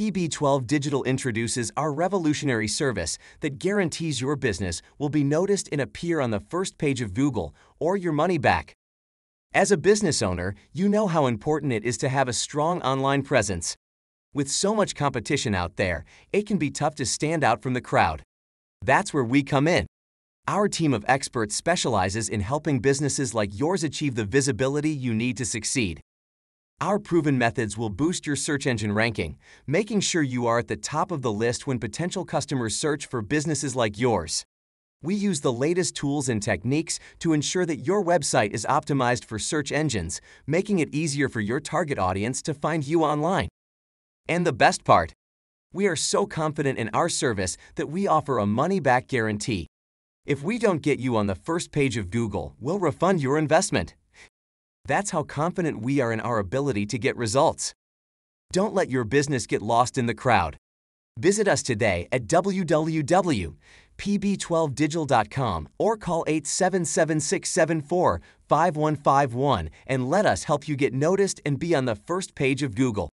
PB12 Digital introduces our revolutionary service that guarantees your business will be noticed and appear on the first page of Google or your money back. As a business owner, you know how important it is to have a strong online presence. With so much competition out there, it can be tough to stand out from the crowd. That's where we come in. Our team of experts specializes in helping businesses like yours achieve the visibility you need to succeed. Our proven methods will boost your search engine ranking, making sure you are at the top of the list when potential customers search for businesses like yours. We use the latest tools and techniques to ensure that your website is optimized for search engines, making it easier for your target audience to find you online. And the best part, we are so confident in our service that we offer a money-back guarantee. If we don't get you on the first page of Google, we'll refund your investment. That's how confident we are in our ability to get results. Don't let your business get lost in the crowd. Visit us today at www.pb12digital.com or call 877 674 5151 and let us help you get noticed and be on the first page of Google.